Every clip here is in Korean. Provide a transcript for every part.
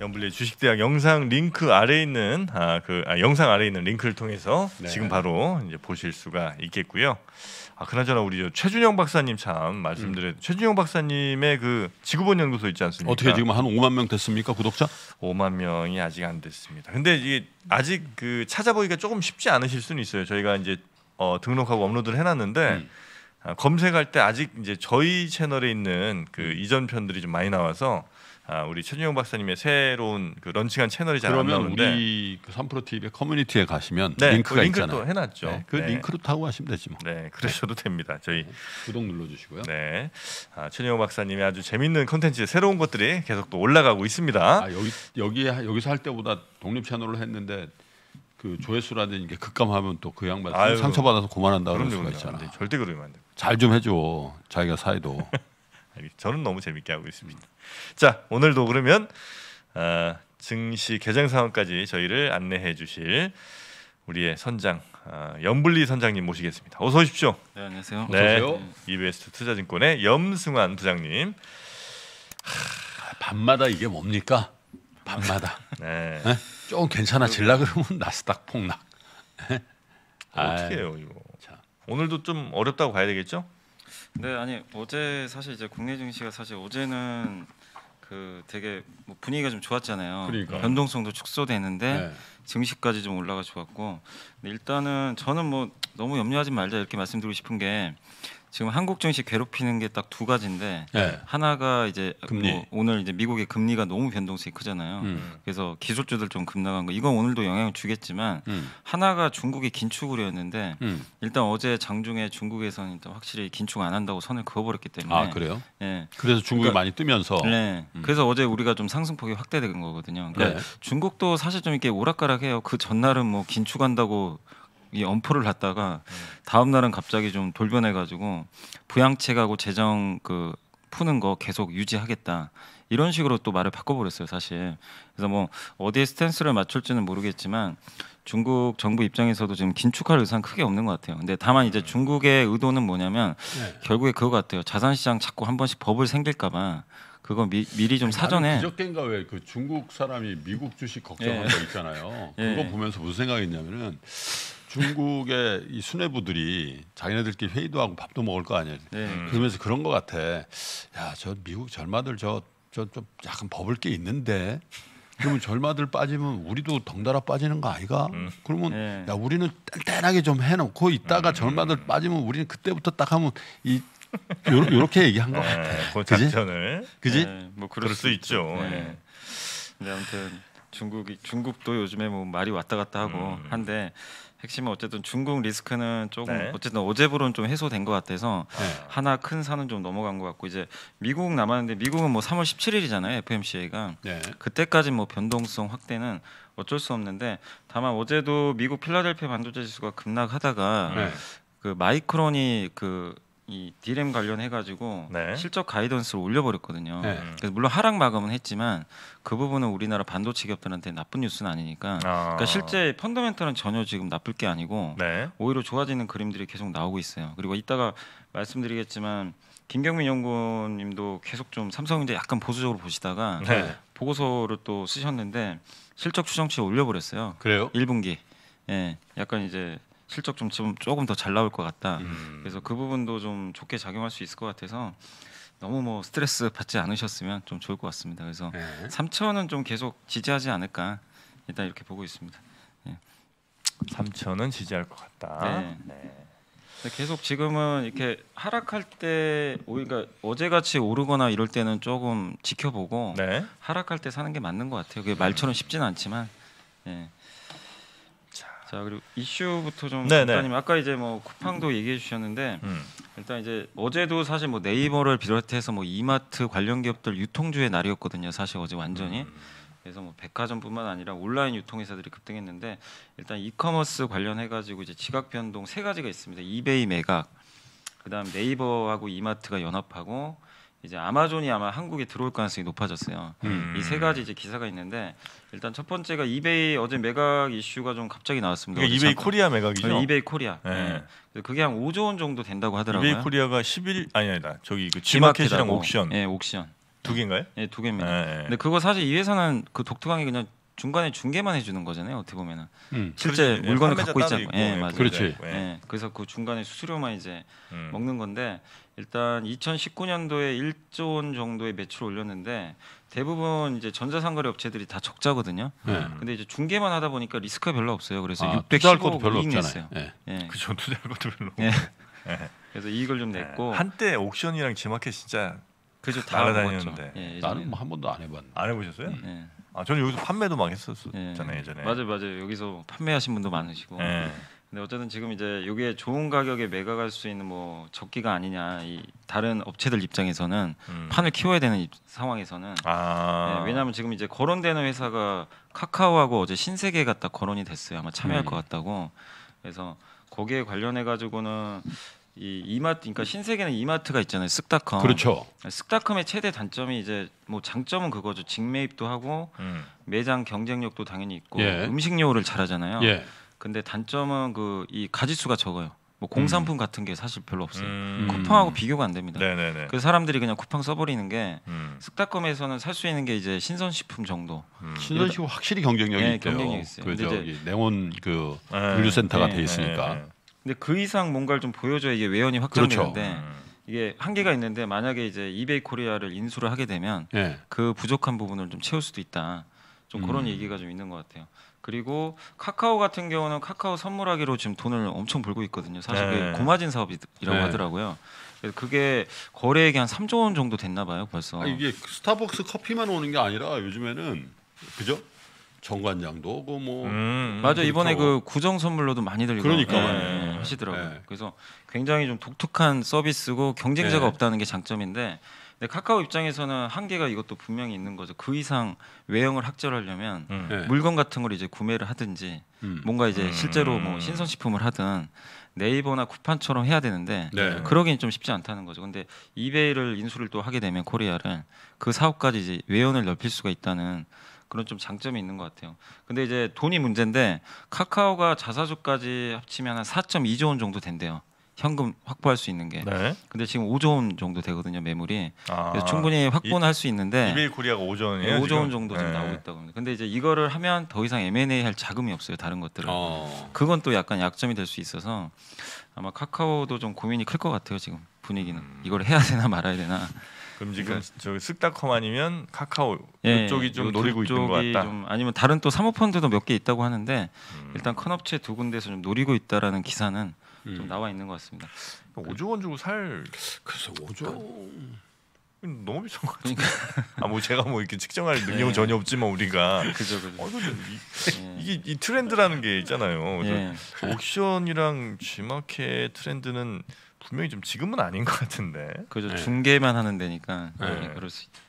연불리 주식대학 영상 링크 아래 있는 아, 그 아, 영상 아래 있는 링크를 통해서 네. 지금 바로 이제 보실 수가 있겠고요. 아 그나저나 우리 최준영 박사님 참 말씀드려 음. 최준영 박사님의 그 지구본 연구소 있지 않습니까? 어떻게 지금 한 5만 명 됐습니까 구독자? 5만 명이 아직 안 됐습니다. 근데 이게 아직 그 찾아보기가 조금 쉽지 않으실 수는 있어요. 저희가 이제 어, 등록하고 업로드를 해놨는데. 음. 아, 검색할 때 아직 이제 저희 채널에 있는 그 이전 편들이 좀 많이 나와서 아, 우리 최준용 박사님의 새로운 그 런칭한 채널이 잘안 나오는데 우리 그 삼프로 TV의 커뮤니티에 가시면 네, 그 링크가 그 있잖아요. 또 해놨죠. 네, 그 네. 링크로 타고 가시면 되지 뭐. 네, 그러셔도 됩니다. 저희 네, 구독 눌러주시고요. 네, 아, 최준용 박사님의 아주 재밌는 컨텐츠 새로운 것들이 계속 또 올라가고 있습니다. 아, 여기 여기 여기서 할 때보다 독립 채널로 했는데 그 조회수라든지 이게 급감하면 또 그 양반 상처받아서 고만한다 그런 수가 있잖아. 절대 그러면 안 돼. 잘 좀 해줘 자기가 사이도. 저는 너무 재밌게 하고 있습니다. 자 오늘도 그러면 어, 증시 개장 상황까지 저희를 안내해 주실 우리의 선장 어, 염불리 선장님 모시겠습니다. 어서 오십시오. 네 안녕하세요. 네, 어서 오세요. 이베스 e 투자증권의 염승환 부장님. 하, 아, 밤마다 이게 뭡니까? 밤마다. 네. 네? 좀 괜찮아질라 그러면 나스닥 폭락. 네? 어떻게 요 이거? 자. 오늘도 좀 어렵다고 봐야 되겠죠? 네, 아니 어제 사실 이제 국내 증시가 사실 어제는 그 되게 뭐 분위기가 좀 좋았잖아요. 그러니까 변동성도 축소되는데 네. 증시까지 좀 올라가 좋았고 일단은 저는 뭐 너무 염려하지 말자 이렇게 말씀드리고 싶은 게 지금 한국 증시 괴롭히는 게 딱 두 가지인데 네. 하나가 이제 뭐 오늘 이제 미국의 금리가 너무 변동성이 크잖아요. 음. 그래서 기술주들 좀 급락한 거 이건 오늘도 영향을 주겠지만 음. 하나가 중국의 긴축을 했는데 음. 일단 어제 장중에 중국에서는 일단 확실히 긴축 안 한다고 선을 그어버렸기 때문에 아 그래요? 예. 그래서 중국이 그러니까, 많이 뜨면서 네. 음. 그래서 어제 우리가 좀 상승폭이 확대된 거거든요. 그러니까 네. 중국도 사실 좀 이렇게 오락가락해요. 그 전날은 뭐 긴축한다고 이 엄포를 놨다가 네. 다음 날은 갑자기 좀 돌변해 가지고 부양책하고 재정 그 푸는 거 계속 유지하겠다. 이런 식으로 또 말을 바꿔버렸어요 사실 그래서 뭐 어디에 스탠스를 맞출지는 모르겠지만 중국 정부 입장에서도 지금 긴축할 의사는 크게 없는 것 같아요 근데 다만 이제 네. 중국의 의도는 뭐냐면 네. 결국에 그거 같아요 자산시장 자꾸 한 번씩 법을 생길까봐 그거 미, 미리 좀 사전에 그저께가왜그 중국 사람이 미국 주식 걱정한 예. 거 있잖아요 예. 그거 보면서 무슨 생각이있냐면은 중국의 이 수뇌부들이 자기네들끼리 회의도 하고 밥도 먹을 거 아니에요. 네. 음. 그러면서 그런 거 같아. 야, 저 미국 절마들 저 저 좀 약간 버블 게 있는데. 그러면 절마들 빠지면 우리도 덩달아 빠지는 거 아이가? 음. 그러면 네. 야 우리는 뗀뗀하게 좀 해놓고 있다가 음. 절마들 빠지면 우리는 그때부터 딱 하면 이 요, 렇게 얘기한 것 네, 같아. 그 작전을 그지? 네, 뭐 그럴, 그럴 수, 수, 있죠. 네. 네. 아무튼 중국이 중국도 요즘에 뭐 말이 왔다 갔다 하고 음. 한데 핵심은 어쨌든 중국 리스크는 조금 네. 어쨌든 어제부로는 좀 해소된 것 같아서 네. 하나 큰 산은 좀 넘어간 것 같고 이제 미국 남았는데 미국은 뭐 3월 17일이잖아요 FMCA가 네. 그때까지 뭐 변동성 확대는 어쩔 수 없는데 다만 어제도 미국 필라델피아 반도체 지수가 급락하다가 네. 그 마이크론이 그이 디램 관련해 가지고 네. 실적 가이던스를 올려버렸거든요. 네. 그래서 물론 하락 마감은 했지만 그 부분은 우리나라 반도체 기업들한테 나쁜 뉴스는 아니니까. 아. 그러니까 실제 펀더멘털은 전혀 지금 나쁠 게 아니고 네. 오히려 좋아지는 그림들이 계속 나오고 있어요. 그리고 이따가 말씀드리겠지만 김경민 연구원님도 계속 좀 삼성인데 약간 보수적으로 보시다가 네. 보고서를 또 쓰셨는데 실적 추정치 올려버렸어요. 그래요? 1분기. 예, 약간 이제 실적 좀, 좀 조금 더 잘 나올 것 같다. 음. 그래서 그 부분도 좀 좋게 작용할 수 있을 것 같아서 너무 뭐 스트레스 받지 않으셨으면 좀 좋을 것 같습니다. 그래서 네. 3천은 좀 계속 지지하지 않을까 일단 이렇게 보고 있습니다. 예. 3천은 지지할 것 같다. 네. 네. 계속 지금은 이렇게 하락할 때 오히려 그러니까 어제같이 오르거나 이럴 때는 조금 지켜보고 네. 하락할 때 사는 게 맞는 것 같아요. 그게 말처럼 쉽진 않지만 예. 자 그리고 이슈부터 좀네단 아까 이제 뭐 쿠팡도 음. 얘기해 주셨는데 음. 일단 이제 어제도 사실 뭐 네이버를 비롯해서 뭐 이마트 관련 기업들 유통주의 날이었거든요. 사실 어제 완전히. 음. 그래서 뭐 백화점뿐만 아니라 온라인 유통회사들이 급등했는데 일단 이커머스 관련해 가지고 이제 지각 변동 세 가지가 있습니다. 이베이 매각, 그다음 네이버하고 이마트가 연합하고 이제 아마존이 아마 한국에 들어올 가능성이 높아졌어요. 음. 이세 가지 이제 기사가 있는데 일단 첫 번째가 이베이 어제 매각 이슈가 좀 갑자기 나왔습니다. 그 이베이 잠깐. 코리아 매각이죠. 어, 이베이 코리아. 네. 네. 그게 한 5조 원 정도 된다고 하더라고요. 이베이 코리아가 11 아니 아니다. 저기 그 G마켓이랑 옥션. 예, 옥션. 두 개인가요? 예, 두 개입니다. 예, 근데 그거 사실 이 회사는 그 독특한 게 그냥 중간에 중개만 해주는 거잖아요. 어떻게 보면은 음. 실제 그렇지, 예, 물건을 갖고 있잖아요 예, 맞아요. 그렇지. 네. 예. 그래서 그 중간에 수수료만 이제 음. 먹는 건데 일단 2019년도에 1조 원 정도의 매출을 올렸는데 대부분 이제 전자상거래 업체들이 다 적자거든요. 네. 근데 이제 중개만 하다 보니까 리스크가 별로 없어요. 그래서 아, 610억 이익 냈어요. 예. 예. 그죠 투자할 것도 별로. 예. 네. 그래서 이익을 좀 네. 냈고 한때 옥션이랑 지마켓 진짜 그죠 다 날아다녔는데 예, 나는 뭐 한 번도 안 해봤는데 안 해보셨어요? 예. 아 저는 여기서 판매도 막 했었잖아요 예. 예전에. 맞아요, 맞아요. 여기서 판매하신 분도 많으시고. 예. 근데 어쨌든 지금 이제 여기 좋은 가격에 매각할 수 있는 뭐 적기가 아니냐 이 다른 업체들 입장에서는 음. 판을 키워야 되는 입- 상황에서는 아. 네, 왜냐하면 지금 이제 거론되는 회사가 카카오하고 어제 신세계가 딱 거론이 됐어요 아마 참여할 네. 것 같다고 그래서 거기에 관련해 가지고는 이 이마트 그러니까 신세계는 이마트가 있잖아요. 쓱닷컴. 그렇죠. 쓱닷컴의 최대 단점이 이제 뭐 장점은 그거죠. 직매입도 하고 음. 매장 경쟁력도 당연히 있고 예. 음식료를 잘하잖아요. 예. 근데 단점은 그 이가짓수가 적어요. 뭐 공산품 음. 같은 게 사실 별로 없어요. 음. 쿠팡하고 비교가 안 됩니다. 네네네. 그래서 사람들이 그냥 쿠팡 써버리는 게 음. 쓱닷컴에서는 살 수 있는 게 이제 신선식품 정도. 음. 신선식품 확실히 경쟁력이 네, 있대요. 경쟁력이 있어요. 그 저기 냉온 그 예, 분류센터가 네. 예, 돼 있으니까. 네. 근데 그 이상 뭔가를 좀 보여줘야 이게 외연이 확장되는데 그렇죠. 음. 이게 한계가 있는데 만약에 이제 이베이 코리아를 인수를 하게 되면 네. 그 부족한 부분을 좀 채울 수도 있다. 좀 그런 음. 얘기가 좀 있는 것 같아요. 그리고 카카오 같은 경우는 카카오 선물하기로 지금 돈을 엄청 벌고 있거든요. 사실 네. 고마진 사업이라고 네. 하더라고요. 그게 거래액이 한 3조 원 정도 됐나 봐요, 벌써. 아, 이게 스타벅스 커피만 오는 게 아니라 요즘에는 그죠? 정관장도 오고 뭐 음, 맞아 이번에 그 구정 선물로도 많이들 그러니까 예, 네. 예, 하시더라고요. 예. 그래서 굉장히 좀 독특한 서비스고 경쟁자가 네. 없다는 게 장점인데 근데 카카오 입장에서는 한계가 이것도 분명히 있는 거죠. 그 이상 외형을 학절하려면 음. 물건 같은 걸 이제 구매를 하든지 음. 뭔가 이제 음. 실제로 뭐 신선식품을 하든 네이버나 쿠팡처럼 해야 되는데 네. 그러기는 좀 쉽지 않다는 거죠. 근데 이베이를 인수를 또 하게 되면 코리아를 그 사업까지 이제 외연을 넓힐 수가 있다는 그런 좀 장점이 있는 것 같아요. 근데 이제 돈이 문제인데 카카오가 자사주까지 합치면 한 4.2조 원 정도 된대요. 현금 확보할 수 있는 게. 네. 근데 지금 5조 원 정도 되거든요 매물이. 아, 그래서 충분히 확보는 할 수 있는데. 이빌 코리아가 5조 원이에요. 5조 원 정도 지금 네. 나오고 있다고 합니다. 근데 이제 이거를 하면 더 이상 M&A 할 자금이 없어요 다른 것들은. 어. 그건 또 약간 약점이 될 수 있어서 아마 카카오도 좀 고민이 클 것 같아요 지금 분위기는. 음. 이걸 해야 되나 말아야 되나. 그럼 지금 그러니까 저슥닷컴 아니면 카카오 예, 이쪽이 좀 노리고 있는 것 같다. 좀 아니면 다른 또 사모펀드도 몇 개 있다고 하는데 음. 일단 큰 업체 두 군데서 좀 노리고 있다라는 기사는 음. 좀 나와 있는 것 같습니다. 5조 그러니까 원 주고 살 글쎄 5조 그러니까 음. 너무 비싼 거 같은데. 아뭐 제가 뭐 이렇게 측정할 네. 능력은 전혀 없지만 우리가 그죠 그죠. 어, 이, 예. 게이 트렌드라는 게 있잖아요. 옥션이랑 예. G마켓 트렌드는 분명히 좀 지금은 아닌 것 같은데. 그죠 네. 중계만 하는 데니까 네. 네 그럴 수 있다.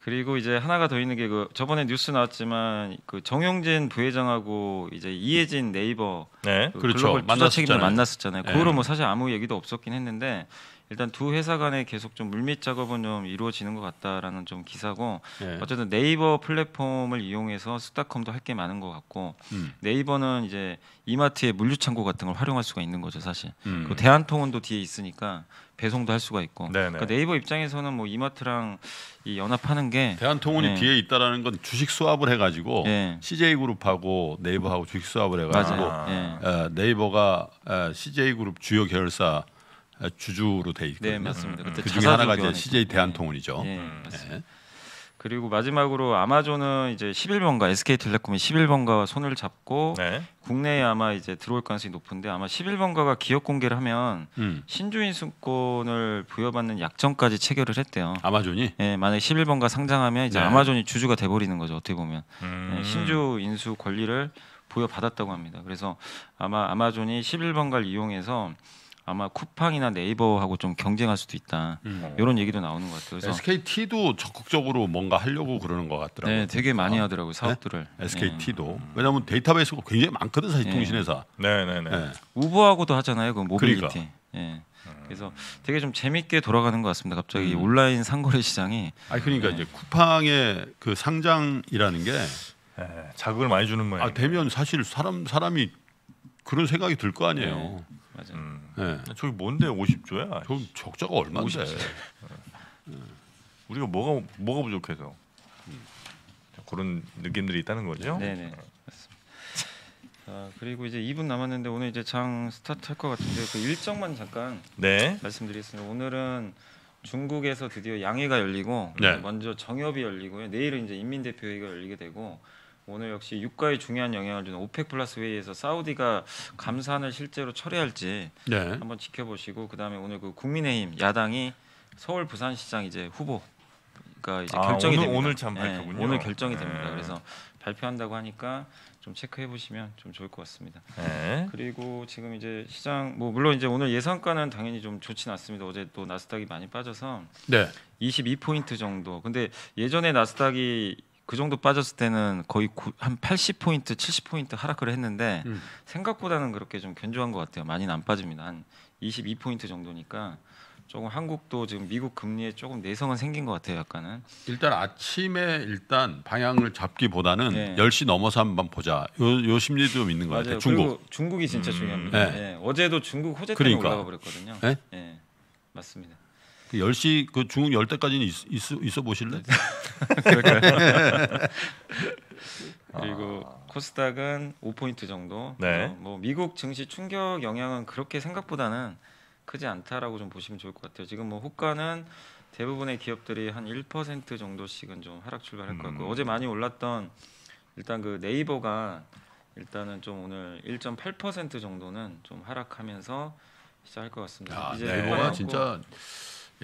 그리고 이제 하나가 더 있는 게 그 저번에 뉴스 나왔지만 그 정용진 부회장하고 이제 이해진 네이버 네. 그 그렇죠. 글로벌 투자 책임을 만났었잖아요. 네. 그거로 뭐 사실 아무 얘기도 없었긴 했는데 일단 두 회사 간에 계속 좀 물밑 작업은 좀 이루어지는 것 같다라는 좀 기사고 예. 어쨌든 네이버 플랫폼을 이용해서 스타컴도 할 게 많은 것 같고 음. 네이버는 이제 이마트의 물류 창고 같은 걸 활용할 수가 있는 거죠 사실. 음. 그 대한통운도 뒤에 있으니까 배송도 할 수가 있고 네, 네. 그러니까 네이버 입장에서는 뭐 이마트랑 이 연합하는 게 대한통운이 네. 뒤에 있다라는 건 주식 수합을 해가지고 네. CJ 그룹하고 네이버하고 주식 수합을 해가지고 네. 네이버가 에, CJ 그룹 주요 계열사 아, 주주로 돼 있거든요. 네, 맞습니다. 음, 그때 그 중에 하나가 이제 CJ 네. 대한통운이죠. 예, 네, 네. 그리고 마지막으로 아마존은 이제 11번가 SK텔레콤이 11번가와 손을 잡고 네. 국내에 아마 이제 들어올 가능성이 높은데 아마 11번가가 기업 공개를 하면 음. 신주인수권을 부여받는 약정까지 체결을 했대요. 아마존이? 네, 예, 만약 11번가 상장하면 이제 네. 아마존이 주주가 돼버리는 거죠 어떻게 보면 예, 음. 네, 신주인수 권리를 부여받았다고 합니다. 그래서 아마 아마존이 11번가를 이용해서 아마 쿠팡이나 네이버하고 좀 경쟁할 수도 있다. 음. 이런 얘기도 나오는 것 같아요. 그래서 SKT도 적극적으로 뭔가 하려고 그러는 것 같더라고요. 네, 되게 많이 하더라고요 사업들을. 네? SKT도 네. 왜냐하면 데이터베이스가 굉장히 많거든 사실 네. 통신회사. 네, 네, 네. 네. 우버하고도 하잖아요, 그 모빌리티. 그러니까. 예. 그래서 되게 좀 재밌게 돌아가는 것 같습니다. 갑자기 음. 온라인 상거래 시장이. 아 그러니까 예. 이제 쿠팡의 그 상장이라는 게 예, 자극을 많이 주는 모양. 아 되면 사실 사람 사람이 그런 생각이 들 거 아니에요. 예. 맞아요. 음. 네. 저기 뭔데 50조야? 저 적자가 얼마인데? 네. 우리가 뭐가 뭐가 부족해서 음. 그런 느낌들이 있다는 거죠. 네네. 네, 네. 자 그리고 이제 2분 남았는데 오늘 이제 장 스타트 할 것 같은데 그 일정만 잠깐 네. 말씀드리겠습니다. 오늘은 중국에서 드디어 양회가 열리고 네. 먼저 정협이 열리고요. 내일은 이제 인민대표회의가 열리게 되고 오늘 역시 유가에 중요한 영향을 주는 오펙 플러스 회의에서 사우디가 감산을 실제로 철회할지 네. 한번 지켜보시고 그다음에 오늘 그 국민의힘 야당이 서울 부산시장 이제 후보 가 이제 아, 결정이 오늘, 됩니다. 오늘 참 발표군요. 네, 오늘 결정이 네. 됩니다. 네. 그래서 발표한다고 하니까 좀 체크해 보시면 좀 좋을 것 같습니다. 네. 그리고 지금 이제 시장 뭐 물론 이제 오늘 예상가는 당연히 좀 좋진 않습니다. 어제 또 나스닥이 많이 빠져서 네. 22포인트 정도. 근데 예전에 나스닥이 그 정도 빠졌을 때는 거의 고, 한 80포인트, 70포인트 하락을 했는데 음. 생각보다는 그렇게 좀 견조한 것 같아요. 많이는 안 빠집니다. 한 22포인트 정도니까 조금 한국도 지금 미국 금리에 조금 내성은 생긴 것 같아요. 약간은 일단 아침에 일단 방향을 잡기보다는 네. 10시 넘어서 한번 보자. 요, 요 심리 도좀 있는 것 같아요. 중국 중국이 진짜 음. 중요합니다. 네. 네. 어제도 중국 호재 때문에 그러니까. 올라가 버렸거든요. 네? 예. 맞습니다. 그 10시 그 중국 10대까지는 있, 있, 어 보실래? 그리고 아. 코스닥은 5포인트 정도. 네. 어, 뭐 미국 증시 충격 영향은 그렇게 생각보다는 크지 않다라고 좀 보시면 좋을 것 같아요. 지금 뭐 호가는 대부분의 기업들이 한 1% 정도씩은 좀 하락 출발할 것 같고 음. 어제 많이 올랐던 일단 그 네이버가 일단은 좀 오늘 1.8% 정도는 좀 하락하면서 시작할 것 같습니다. 야, 아, 이제 네. 네이버가 진짜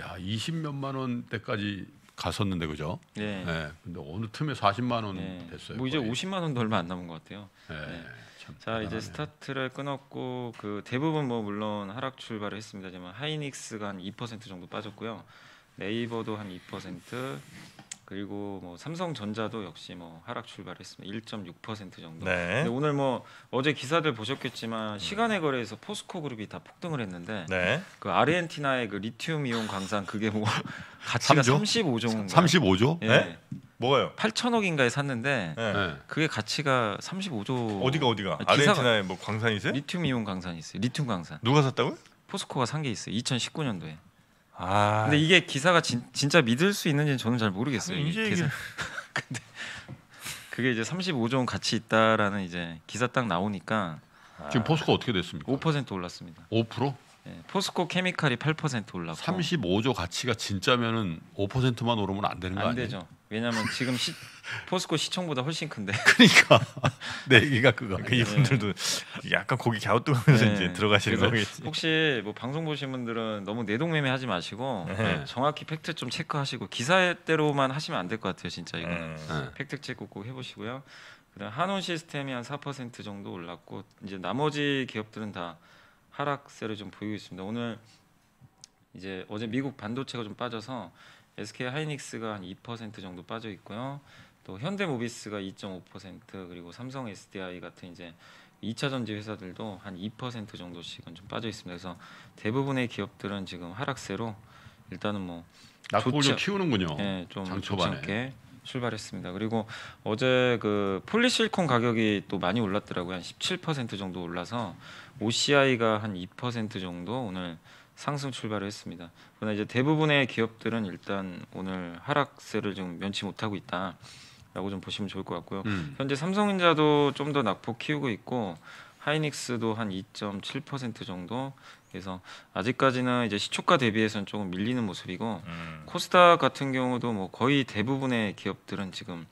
야 20몇만 원대까지 갔었는데 그죠? 네. 네. 근데 어느 틈에 40만 원 네. 됐어요. 뭐 이제 거의. 50만 원도 얼마 안 남은 것 같아요. 예, 네. 네. 자 대단하네요. 이제 스타트를 끊었고 그 대부분 뭐 물론 하락 출발을 했습니다지만 하이닉스가 한 2% 정도 빠졌고요. 네이버도 한 2%, 그리고 뭐 삼성전자도 역시 뭐 하락 출발했습니다. 1.6% 정도. 네. 근데 오늘 뭐 어제 기사들 보셨겠지만 음. 시간의 거래에서 포스코 그룹이 다 폭등을 했는데 네. 그 아르헨티나의 그 리튬 이온 광산 그게 뭐 가치가 3조? 35조인가? 35조? 예. 네? 뭐가요? 8천억인가에 샀는데 네. 네. 그게 가치가 35조. 어디가 어디가? 아, 아르헨티나에 뭐 광산이 있요 리튬 이온 광산이 있어요. 리튬 광산. 누가 샀다고요? 포스코가 산 게 있어요. 2019년도에. 아. 근데 이게 기사가 진, 진짜 믿을 수 있는지는 저는 잘 모르겠어요. 인제 기사. 근데 그게 이제 35종 같이 있다라는 이제 기사 딱 나오니까 아, 지금 포스코 어떻게 됐습니까? 5% 올랐습니다. 5%? 예, 포스코 케미칼이 8% 올랐고 35조 가치가 진짜면은 5%만 오르면 안 되는 거 아니에요? 되죠. 왜냐면 지금 시, 포스코 시청보다 훨씬 큰데. 그러니까 내 얘기가 그거. 그 네. 이분들도 약간 고기 갸우뚱하면서 네. 이제 들어가시는 거겠지. 혹시 뭐 방송 보신 분들은 너무 내동매매 하지 마시고 네. 네 정확히 팩트 좀 체크하시고 기사대로만 하시면 안 될 것 같아요. 진짜 이거 는 음. 네. 팩트 체크 꼭 해보시고요. 그다음 한온 시스템이 한 4% 정도 올랐고 이제 나머지 기업들은 다 하락세를 좀 보이고 있습니다. 오늘 이제 어제 미국 반도체가 좀 빠져서 SK 하이닉스가 한 2% 정도 빠져 있고요. 또 현대모비스가 2.5% 그리고 삼성 SDI 같은 이제 2차 전지 회사들도 한 2% 정도씩은 좀 빠져 있습니다. 그래서 대부분의 기업들은 지금 하락세로 일단은 뭐 낙폭을 좀 키우는군요. 네, 좀 장초반에. 게 출발했습니다. 그리고 어제 그 폴리실콘 가격이 또 많이 올랐더라고요. 한 17% 정도 올라서 OCI가 한 2% 정도 오늘 상승 출발을 했습니다. 그러나 이제 대부분의 기업들은 일단 오늘 하락세를 좀 면치 못하고 있다. 라고 좀 보시면 좋을 것 같고요. 음. 현재 삼성전자도 좀 더 낙폭 키우고 있고 하이닉스도 한 2.7% 정도. 그래서 아직까지는 이제 시초가 대비해서는 조금 밀리는 모습이고 음. 코스닥 같은 경우도 뭐 거의 대부분의 기업들은 지금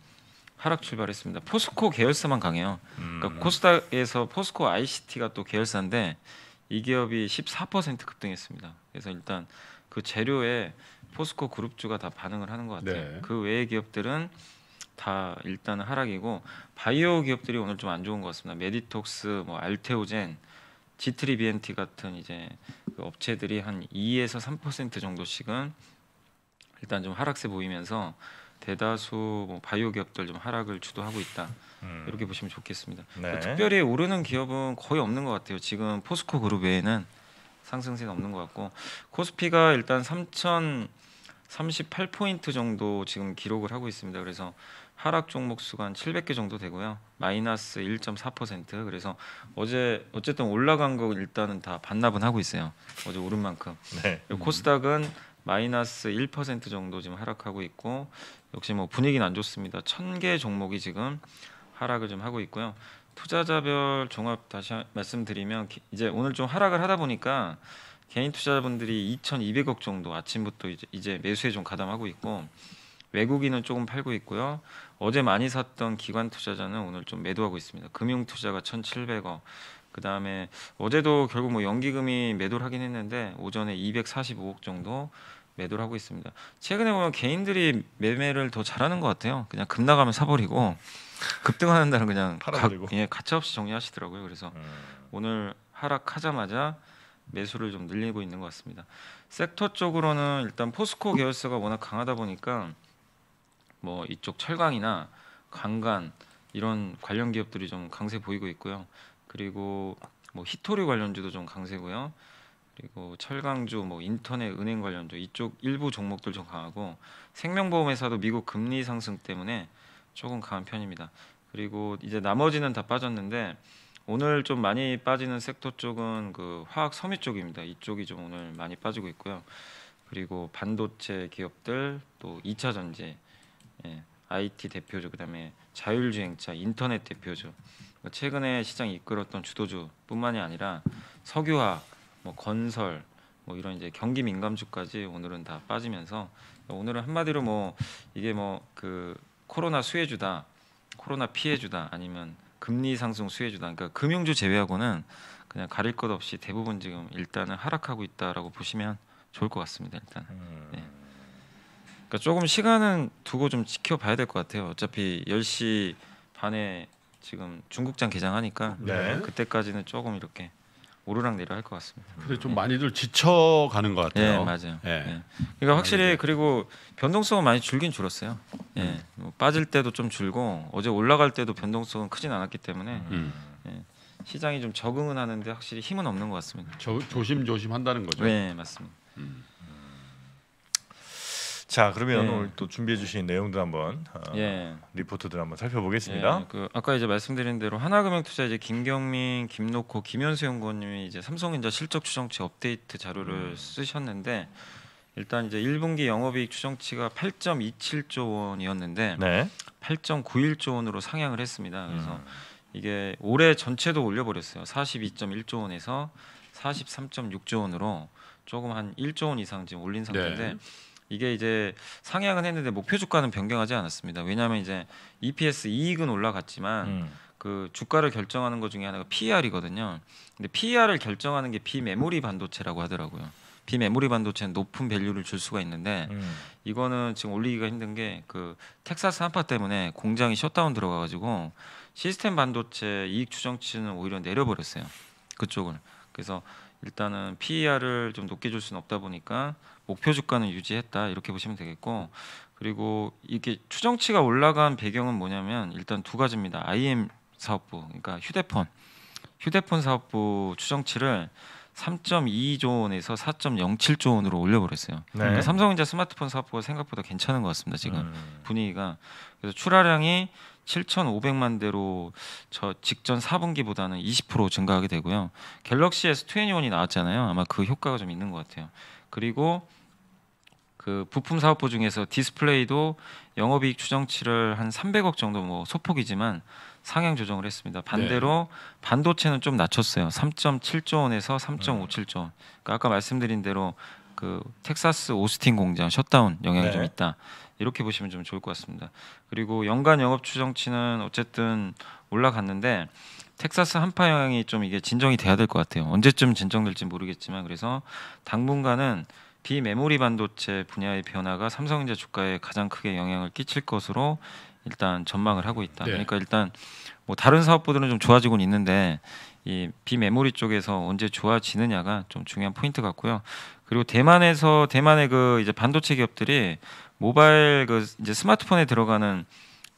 하락 출발했습니다. 포스코 계열사만 강해요. 그러니까 음. 그러니까 코스닥에서 포스코 ICT가 또 계열사인데 이 기업이 14% 급등했습니다. 그래서 일단 그 재료에 포스코 그룹주가 다 반응을 하는 것 같아요. 네. 그 외의 기업들은 다 일단 은 하락이고 바이오 기업들이 오늘 좀 안 좋은 것 같습니다. 메디톡스, 뭐 알테오젠, 지트리비엔티 같은 이제 그 업체들이 한 2에서 3% 정도씩은 일단 좀 하락세 보이면서 대다수 뭐 바이오 기업들 좀 하락을 주도하고 있다 음. 이렇게 보시면 좋겠습니다. 그 네. 특별히 오르는 기업은 거의 없는 것 같아요. 지금 포스코 그룹 외에는 상승세가 없는 것 같고 코스피가 일단 3,038포인트 정도 지금 기록을 하고 있습니다. 그래서 하락 종목 수가 한 700개 정도 되고요. 마이너스 1.4% 그래서 어제 어쨌든 올라간 거 일단은 다 반납은 하고 있어요. 어제 오른 만큼. 네. 코스닥은 마이너스 1% 정도 지금 하락하고 있고 역시 뭐 분위기는 안 좋습니다. 1000개 종목이 지금 하락을 좀 하고 있고요. 투자자별 종합 다시 말씀드리면 이제 오늘 좀 하락을 하다 보니까 개인 투자자분들이 2,200억 정도 아침부터 이제, 이제 매수에 좀 가담하고 있고 외국인은 조금 팔고 있고요. 어제 많이 샀던 기관 투자자는 오늘 좀 매도하고 있습니다. 금융 투자가 1,700억. 그다음에 어제도 결국 뭐 연기금이 매도를 하긴 했는데 오전에 245억 정도 매도를 하고 있습니다. 최근에 보면 개인들이 매매를 더 잘하는 것 같아요. 그냥 급 나가면 사버리고 급등하는 날은 그냥 팔아버리고 가, 예 가차없이 정리하시더라고요. 그래서 음. 오늘 하락하자마자 매수를 좀 늘리고 있는 것 같습니다. 섹터 쪽으로는 일단 포스코 계열사가 워낙 강하다 보니까 뭐 이쪽 철강이나 강간 이런 관련 기업들이 좀 강세 보이고 있고요. 그리고 뭐 히토류 관련주도 좀 강세고요. 그리고 철강주, 뭐 인터넷 은행 관련주 이쪽 일부 종목들 좀 강하고 생명보험 회사도 미국 금리 상승 때문에 조금 강한 편입니다. 그리고 이제 나머지는 다 빠졌는데 오늘 좀 많이 빠지는 섹터 쪽은 그 화학 섬유 쪽입니다. 이쪽이 좀 오늘 많이 빠지고 있고요. 그리고 반도체 기업들 또 2차 전지 IT 대표죠. 그다음에 자율주행차, 인터넷 대표죠. 뭐 최근에 시장 이끌었던 주도주뿐만이 아니라 석유화학, 뭐 건설, 뭐 이런 이제 경기 민감주까지 오늘은 다 빠지면서 오늘은 한마디로 뭐 이게 뭐 그 코로나 수혜주다, 코로나 피해주다 아니면 금리 상승 수혜주다. 그러니까 금융주 제외하고는 그냥 가릴 것 없이 대부분 지금 일단은 하락하고 있다라고 보시면 좋을 것 같습니다. 일단. 음. 네. 그러니까 조금 시간은 두고 좀 지켜봐야 될 것 같아요. 어차피 10시 반에 지금 중국장 개장하니까 네. 그때까지는 조금 이렇게 오르락내리락 할 것 같습니다. 근데 좀 많이들 지쳐 가는 것 같아요. 네, 맞아요. 네. 네. 그러니까 확실히 그리고 변동성은 많이 줄긴 줄었어요. 예. 음. 뭐 빠질 때도 좀 줄고 어제 올라갈 때도 변동성은 크진 않았기 때문에 음. 예. 시장이 좀 적응은 하는데 확실히 힘은 없는 것 같습니다. 조심조심 한다는 거죠. 네, 맞습니다. 음. 자 그러면 네. 오늘 또 준비해 주신 내용들 한번 어, 예. 리포트들 한번 살펴보겠습니다. 예, 그 아까 이제 말씀드린 대로 하나금융투자 이제 김경민, 김노코, 김현수 연구원님이 이제 삼성전자 실적 추정치 업데이트 자료를 음. 쓰셨는데 일단 이제 1분기 영업이익 추정치가 8.27조 원이었는데 네. 8.91조 원으로 상향을 했습니다. 그래서 음. 이게 올해 전체도 올려버렸어요. 42.1조 원에서 43.6조 원으로 조금 한 1조 원 이상 지금 올린 상태인데. 네. 이게 이제 상향은 했는데 목표 주가는 변경하지 않았습니다. 왜냐하면 이제 EPS 이익은 올라갔지만 음. 그 주가를 결정하는 것 중에 하나가 PER이거든요. 근데 PER을 결정하는 게 비메모리 반도체라고 하더라고요. 비메모리 반도체는 높은 밸류를 줄 수가 있는데 음. 이거는 지금 올리기가 힘든 게 그 텍사스 한파 때문에 공장이 셧다운 들어가가지고 시스템 반도체 이익 추정치는 오히려 내려버렸어요. 그쪽을. 그래서 일단은 PER을 좀 높게 줄 수는 없다 보니까 목표 주가는 유지했다 이렇게 보시면 되겠고 그리고 이게 추정치가 올라간 배경은 뭐냐면 일단 두 가지입니다. IM 사업부 그러니까 휴대폰 휴대폰 사업부 추정치를 3.2조 원에서 4.07조 원으로 올려버렸어요. 네. 그러니까 삼성전자 스마트폰 사업부가 생각보다 괜찮은 것 같습니다. 지금 음. 분위기가 그래서 출하량이 7,500만 대로 저 직전 4분기보다는 20% 증가하게 되고요. 갤럭시 S21이 나왔잖아요. 아마 그 효과가 좀 있는 것 같아요. 그리고 그 부품 사업부 중에서 디스플레이도 영업이익 추정치를 한 300억 정도 뭐 소폭이지만 상향 조정을 했습니다. 반대로 네. 반도체는 좀 낮췄어요. 3.7조 원에서 3.57조 원. 그러니까 아까 말씀드린 대로 그 텍사스 오스틴 공장 셧다운 영향이 네. 좀 있다. 이렇게 보시면 좀 좋을 것 같습니다. 그리고 연간 영업 추정치는 어쨌든 올라갔는데 텍사스 한파 영향이 좀 이게 진정이 돼야 될 것 같아요. 언제쯤 진정될지 모르겠지만 그래서 당분간은 비메모리 반도체 분야의 변화가 삼성전자 주가에 가장 크게 영향을 끼칠 것으로 일단 전망을 하고 있다. 네. 그러니까 일단 뭐 다른 사업부들은 좀 좋아지고는 있는데 이 비메모리 쪽에서 언제 좋아지느냐가 좀 중요한 포인트 같고요. 그리고 대만에서 대만의 그 이제 반도체 기업들이 모바일 그 이제 스마트폰에 들어가는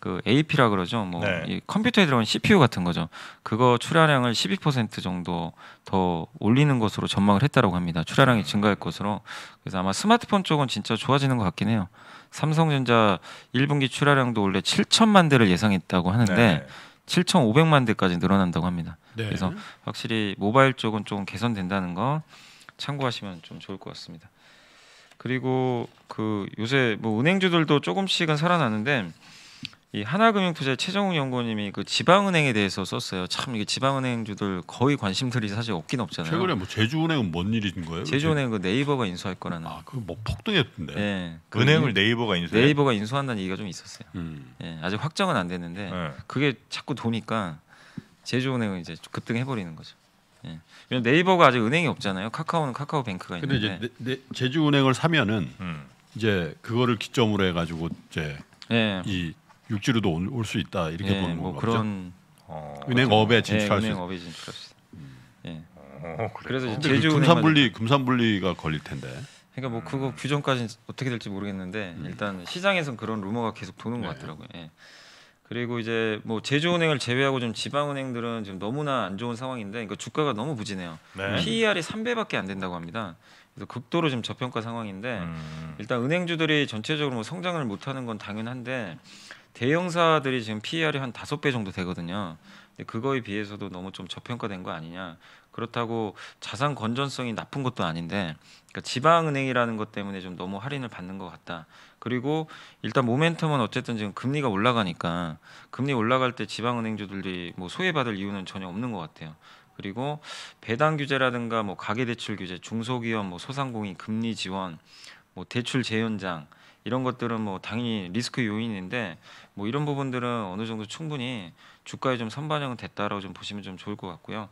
그 AP라 그러죠. 뭐 네. 이 컴퓨터에 들어온 CPU 같은 거죠. 그거 출하량을 12% 정도 더 올리는 것으로 전망을 했다라고 합니다. 출하량이 증가할 것으로. 그래서 아마 스마트폰 쪽은 진짜 좋아지는 것 같긴 해요. 삼성전자 1분기 출하량도 원래 7천만 대를 예상했다고 하는데 네. 7,500만 대까지 늘어난다고 합니다. 네. 그래서 확실히 모바일 쪽은 좀 개선된다는 거 참고하시면 좀 좋을 것 같습니다. 그리고 그 요새 뭐 은행주들도 조금씩은 살아나는데 이 하나금융투자 최정욱 연구원님이 그 지방은행에 대해서 썼어요. 참 이게 지방은행주들 거의 관심들이 사실 없긴 없잖아요. 최근에 뭐 제주은행은 뭔 일인 거예요? 제주은행 그 네이버가 인수할 거라는. 아그 뭐 폭등했던데. 예. 그 은행을 네이버가 인수. 네이버가 인수한다는 얘기가 좀 있었어요. 음. 예. 아직 확정은 안 됐는데 네. 그게 자꾸 도니까 제주은행은 이제 급등해 버리는 거죠. 예. 네이버가 아직 은행이 없잖아요. 카카오는 카카오뱅크가 있는데. 근데 이제 네, 네, 제주은행을 사면은 음. 이제 그거를 기점으로 해가지고 이제 예. 이 육지로도 올 수 있다 이렇게 예, 보는 뭐건가 그런 어, 은행업에 그렇죠. 진출할 예, 은행업에 진출할 수. 음. 예. 어, 그래서 제주 그 금산분리 금산분리가 걸릴 텐데. 그러니까 뭐 그거 음. 규정까지 어떻게 될지 모르겠는데 음. 일단 시장에선 그런 루머가 계속 도는 것 네. 같더라고요. 예. 그리고 이제 뭐 제주은행을 제외하고 좀 지방은행들은 지금 너무나 안 좋은 상황인데 그러니까 주가가 너무 부진해요. 네. PER이 3배밖에 안 된다고 합니다. 그래서 극도로 지금 저평가 상황인데 음. 일단 은행주들이 전체적으로 뭐 성장을 못하는 건 당연한데 대형사들이 지금 PER이 한 다섯 배 정도 되거든요. 근데 그거에 비해서도 너무 좀 저평가된 거 아니냐. 그렇다고 자산 건전성이 나쁜 것도 아닌데 그러니까 지방은행이라는 것 때문에 좀 너무 할인을 받는 것 같다. 그리고 일단 모멘텀은 어쨌든 지금 금리가 올라가니까 금리 올라갈 때 지방은행주들이 뭐 소외받을 이유는 전혀 없는 것 같아요. 그리고 배당 규제라든가 뭐 가계대출 규제, 중소기업 뭐 소상공인 금리 지원, 뭐 대출 재연장 이런 것들은 뭐 당연히 리스크 요인인데 뭐 이런 부분들은 어느 정도 충분히 주가에 좀선반영 됐다라고 좀 보시면 좀 좋을 것 같고요.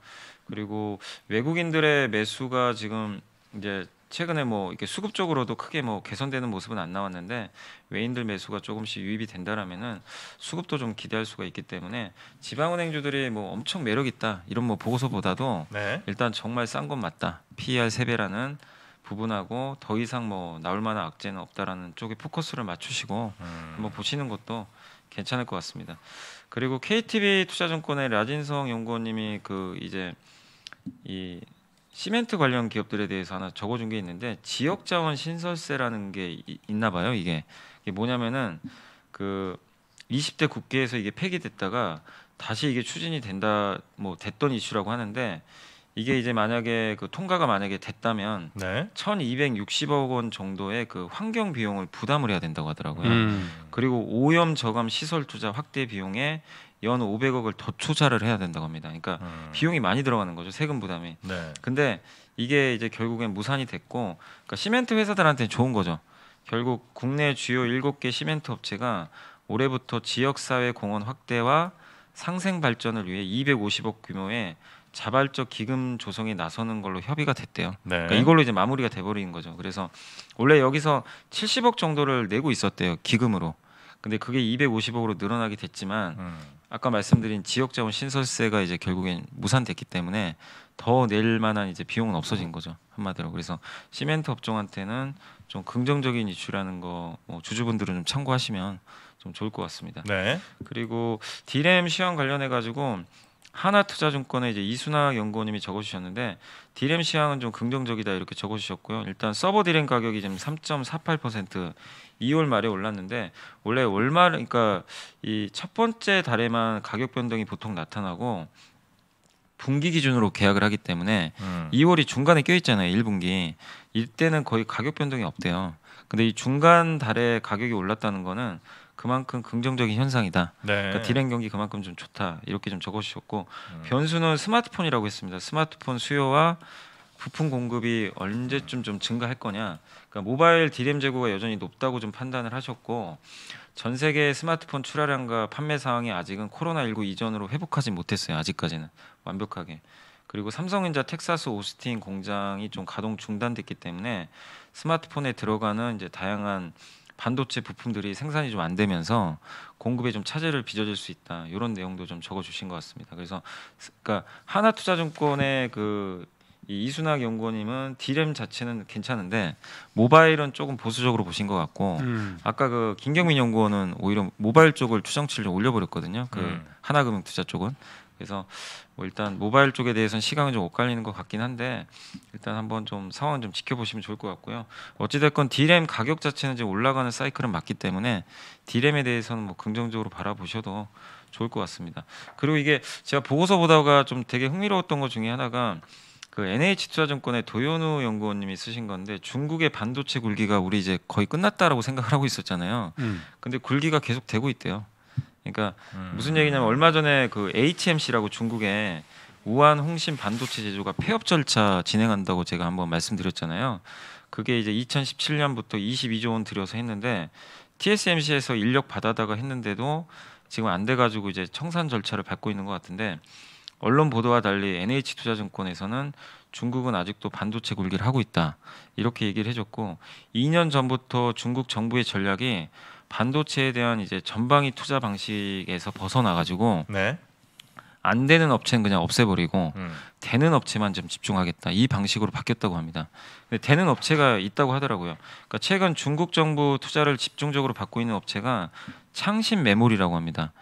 그리고 외국인들의 매수가 지금 이제 최근에 뭐 이렇게 수급적으로도 크게 뭐 개선되는 모습은 안 나왔는데 외인들 매수가 조금씩 유입이 된다라면은 수급도 좀 기대할 수가 있기 때문에 지방은행주들이 뭐 엄청 매력 있다 이런 뭐 보고서보다도 네. 일단 정말 싼 건 맞다 PER 세 배라는 부분하고 더 이상 뭐 나올 만한 악재는 없다라는 쪽에 포커스를 맞추시고 음. 한번 보시는 것도 괜찮을 것 같습니다. 그리고 KTB 투자증권의 라진성 연구원님이 그 이제 이 시멘트 관련 기업들에 대해서 하나 적어준 게 있는데 지역 자원 신설세라는 게 있나 봐요. 이게 이게 뭐냐면은 그 20대 국회에서 이게 폐기됐다가 다시 이게 추진이 된다 뭐 됐던 이슈라고 하는데 이게 이제 만약에 그 통과가 만약에 됐다면 네. 1,260억 원 정도의 그 환경 비용을 부담을 해야 된다고 하더라고요. 음. 그리고 오염 저감 시설 투자 확대 비용에 연 500억을 더 투자를 해야 된다고 합니다. 그러니까 음. 비용이 많이 들어가는 거죠 세금 부담이. 네. 근데 이게 이제 결국엔 무산이 됐고 그러니까 시멘트 회사들한테 좋은 거죠. 결국 국내 주요 7개 시멘트 업체가 올해부터 지역사회 공원 확대와 상생 발전을 위해 250억 규모의 자발적 기금 조성에 나서는 걸로 협의가 됐대요. 네. 그러니까 이걸로 이제 마무리가 돼버리 거죠. 그래서 원래 여기서 70억 정도를 내고 있었대요 기금으로. 근데 그게 250억으로 늘어나게 됐지만 음. 아까 말씀드린 지역자원 신설세가 이제 결국엔 무산됐기 때문에 더 낼 만한 이제 비용은 없어진 거죠 한마디로. 그래서 시멘트 업종한테는 좀 긍정적인 이슈라는 거뭐 주주분들은 좀 참고하시면 좀 좋을 것 같습니다. 네. 그리고 디램 시험 관련해 가지고 하나투자증권의 이제 이순아 연구원님이 적어주셨는데 디램 시황은 좀 긍정적이다 이렇게 적어주셨고요. 일단 서버 디램 가격이 지금 3.48% 2월 말에 올랐는데 원래 월말 그러니까 이 첫 번째 달에만 가격 변동이 보통 나타나고 분기 기준으로 계약을 하기 때문에 음. 2월이 중간에 껴 있잖아요. 1분기 이때는 거의 가격 변동이 없대요. 근데 이 중간 달에 가격이 올랐다는 거는 그만큼 긍정적인 현상이다. 네. 그러니까 디램 경기 그만큼 좀 좋다. 이렇게 좀 적어주셨고 음. 변수는 스마트폰이라고 했습니다. 스마트폰 수요와 부품 공급이 언제쯤 좀 증가할 거냐. 그러니까 모바일 디램 재고가 여전히 높다고 좀 판단을 하셨고 전 세계 스마트폰 출하량과 판매 상황이 아직은 코로나19 이전으로 회복하지 못했어요. 아직까지는 완벽하게. 그리고 삼성전자 텍사스 오스틴 공장이 좀 가동 중단됐기 때문에 스마트폰에 들어가는 이제 다양한 반도체 부품들이 생산이 좀 안 되면서 공급에 좀 차질을 빚어질 수 있다 이런 내용도 좀 적어주신 것 같습니다. 그래서 그러니까 하나투자증권의 그 이순학 연구원님은 디램 자체는 괜찮은데 모바일은 조금 보수적으로 보신 것 같고 음. 아까 그 김경민 연구원은 오히려 모바일 쪽을 추정치를 좀 올려버렸거든요. 그 음. 하나금융투자 쪽은 그래서 뭐 일단 모바일 쪽에 대해서는 시간이 좀 엇갈리는 것 같긴 한데 일단 한번 좀 상황 좀 지켜보시면 좋을 것 같고요. 어찌됐건 디램 가격 자체는 이제 올라가는 사이클은 맞기 때문에 디램에 대해서는 뭐 긍정적으로 바라보셔도 좋을 것 같습니다. 그리고 이게 제가 보고서 보다가 좀 되게 흥미로웠던 것 중에 하나가 그 NH투자증권의 도현우 연구원님이 쓰신 건데 중국의 반도체 굴기가 우리 이제 거의 끝났다라고 생각을 하고 있었잖아요. 음. 근데 굴기가 계속 되고 있대요. 그러니까 음. 무슨 얘기냐면 얼마 전에 그 HMC라고 중국에 우한 홍신 반도체 제조가 폐업 절차 진행한다고 제가 한번 말씀드렸잖아요. 그게 이제 2017년부터 22조 원 들여서 했는데 TSMC에서 인력 받아다가 했는데도 지금 안 돼가지고 이제 청산 절차를 밟고 있는 것 같은데 언론 보도와 달리 NH투자증권에서는 중국은 아직도 반도체 굴기를 하고 있다 이렇게 얘기를 해줬고 2년 전부터 중국 정부의 전략이 반도체에 대한 이제 전방위 투자 방식에서 벗어나 가지고 네. 안 되는 업체는 그냥 없애버리고 음. 되는 업체만 좀 집중하겠다 이 방식으로 바뀌었다고 합니다. 근데 되는 업체가 있다고 하더라고요. 그러니까 최근 중국 정부 투자를 집중적으로 받고 있는 업체가 창신 메모리라고 합니다.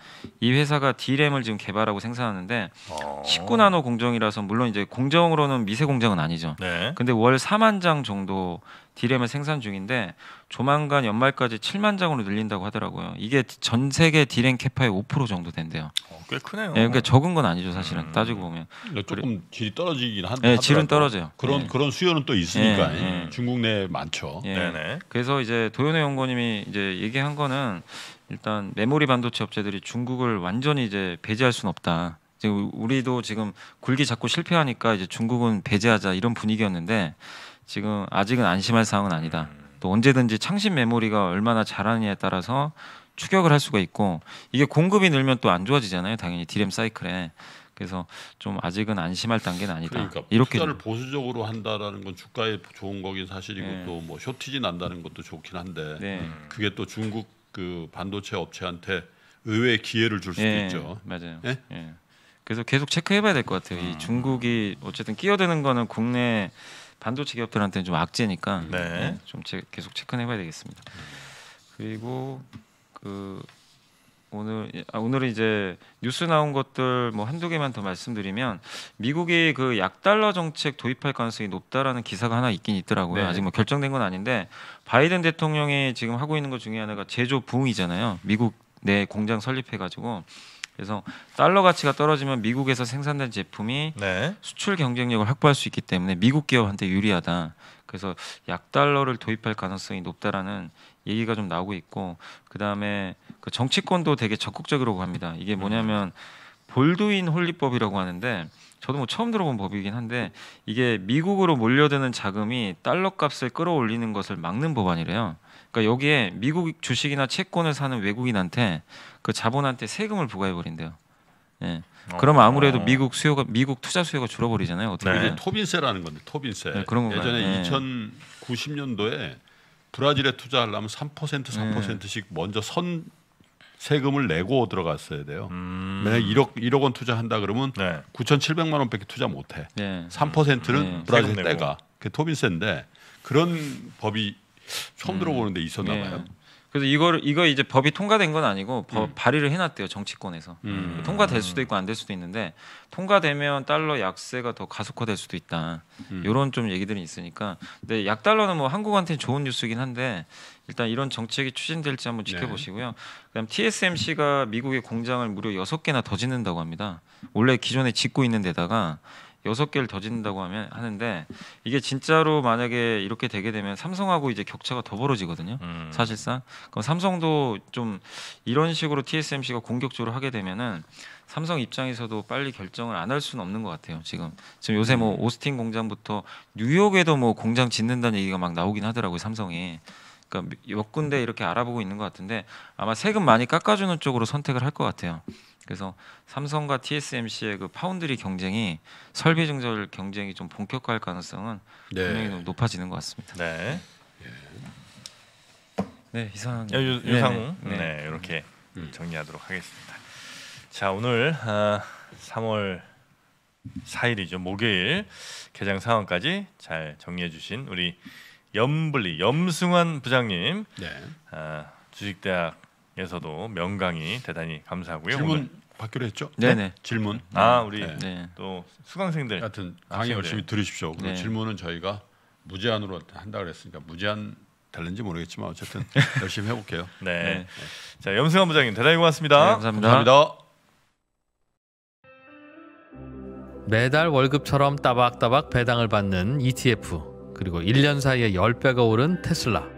이 회사가 D램을 지금 개발하고 생산하는데 오. 어. 19나노 공정이라서 물론 이제 공정으로는 미세 공장은 아니죠. 네. 근데 월 4만 장 정도 디램을 생산 중인데 조만간 연말까지 7만 장으로 늘린다고 하더라고요. 이게 전 세계 디램 캐파의 5% 정도 된대요. 어, 꽤 크네요. 예, 그러니까 적은 건 아니죠 사실은 음. 따지고 보면. 그러니까 조 질이 떨어지긴 한데. 예, 질은 떨어져요. 그런 예. 그런 수요는 또 있으니까 예, 예. 중국 내 많죠. 예. 네네. 그래서 이제 도현의 연구원님이 이제 얘기한 거는 일단 메모리 반도체 업체들이 중국을 완전히 이제 배제할 수는 없다. 지금 우리도 지금 굴기 자꾸 실패하니까 이제 중국은 배제하자 이런 분위기였는데 지금 아직은 안심할 상황은 아니다. 또 언제든지 창신 메모리가 얼마나 잘하느냐에 따라서 추격을 할 수가 있고 이게 공급이 늘면 또 안 좋아지잖아요. 당연히 디램 사이클에. 그래서 좀 아직은 안심할 단계는 아니다. 그러니까 이렇게 투자를 보수적으로 한다라는 건 주가에 좋은 거긴 사실이고 네. 또뭐 쇼티지 난다는 것도 좋긴 한데 네. 그게 또 중국 그 반도체 업체한테 의외의 기회를 줄 수도 네. 있죠. 맞아요. 예? 네. 그래서 계속 체크해봐야 될 것 같아요. 음. 이 아. 중국이 어쨌든 끼어드는 거는 국내 반도체 기업들한테는 좀 악재니까 네. 네, 좀 제, 계속 체크해봐야 되겠습니다. 그리고 그 오늘 예, 아, 오늘은 이제 뉴스 나온 것들 뭐 한두 개만 더 말씀드리면 미국이 그 약달러 정책 도입할 가능성이 높다라는 기사가 하나 있긴 있더라고요. 네. 아직 뭐 결정된 건 아닌데 바이든 대통령이 지금 하고 있는 것 중에 하나가 제조 부흥이잖아요. 미국 내 공장 설립해 가지고 그래서 달러 가치가 떨어지면 미국에서 생산된 제품이 네. 수출 경쟁력을 확보할 수 있기 때문에 미국 기업한테 유리하다. 그래서 약달러를 도입할 가능성이 높다라는 얘기가 좀 나오고 있고 그다음에 그 정치권도 되게 적극적으로고 합니다. 이게 음. 뭐냐면 볼드윈 홀리법이라고 하는데 저도 뭐 처음 들어본 법이긴 한데 이게 미국으로 몰려드는 자금이 달러 값을 끌어올리는 것을 막는 법안이래요. 그러니까 여기에 미국 주식이나 채권을 사는 외국인한테 그 자본한테 세금을 부과해 버린대요. 예. 그러면 어. 아무래도 미국 수요가 미국 투자 수요가 줄어버리잖아요. 어떻게 네. 토빈세라는 건데 토빈세. 네, 그런 건가요? 예전에 네. 2090년도에 브라질에 투자하려면 3% 3%씩 먼저 선 세금을 내고 들어갔어야 돼요. 음. 만약 1억 1억 원 투자한다 그러면 네. 9,700만 원밖에 투자 못 해. 네. 3%는 브라질 떼가. 그 토빈세인데 그런 법이 처음 음. 들어보는데 있었나 봐요. 네. 그래서 이걸 이거 이제 법이 통과된 건 아니고 법 음. 발의를 해놨대요 정치권에서 음. 통과될 수도 있고 안 될 수도 있는데 통과되면 달러 약세가 더 가속화될 수도 있다 음. 이런 좀 얘기들이 있으니까 근데 약 달러는 뭐 한국한테는 좋은 뉴스긴 한데 일단 이런 정책이 추진될지 한번 네. 지켜보시고요. 네. 그다음 TSMC가 미국의 공장을 무려 여섯 개나 더 짓는다고 합니다. 원래 기존에 짓고 있는 데다가 여섯 개를 더 짓는다고 하면 하는데 이게 진짜로 만약에 이렇게 되게 되면 삼성하고 이제 격차가 더 벌어지거든요. 음. 사실상 그럼 삼성도 좀 이런 식으로 TSMC가 공격적으로 하게 되면은 삼성 입장에서도 빨리 결정을 안 할 수는 없는 것 같아요. 지금 지금 요새 뭐 음. 오스틴 공장부터 뉴욕에도 뭐 공장 짓는다는 얘기가 막 나오긴 하더라고요. 삼성이. 그러니까 몇 군데 이렇게 알아보고 있는 것 같은데 아마 세금 많이 깎아주는 쪽으로 선택을 할 것 같아요. 그래서 삼성과 TSMC의 그 파운드리 경쟁이 설비 증설 경쟁이 좀 본격화할 가능성은 네. 분명히 좀 높아지는 것 같습니다. 네. 네 이상 유상우 네, 네, 네 이렇게 음. 정리하도록 하겠습니다. 자 오늘 아, 3월 4일이죠 목요일 개장 상황까지 잘 정리해주신 우리 염블리 염승환 부장님 네. 아, 주식대학 에서도 명강이 대단히 감사하고요. 질문 받기로 했죠? 네네. 네? 질문. 아 네. 우리 네. 네. 또 수강생들. 하여튼 강의 열심히 들으십시오. 네. 질문은 저희가 무제한으로 한다 그랬으니까 무제한 될는지 모르겠지만 어쨌든 열심히 해볼게요. 네. 네. 자 염승환 부장님 대단히 고맙습니다. 네, 감사합니다. 감사합니다. 매달 월급처럼 따박따박 배당을 받는 ETF 그리고 1년 사이에 10배가 오른 테슬라.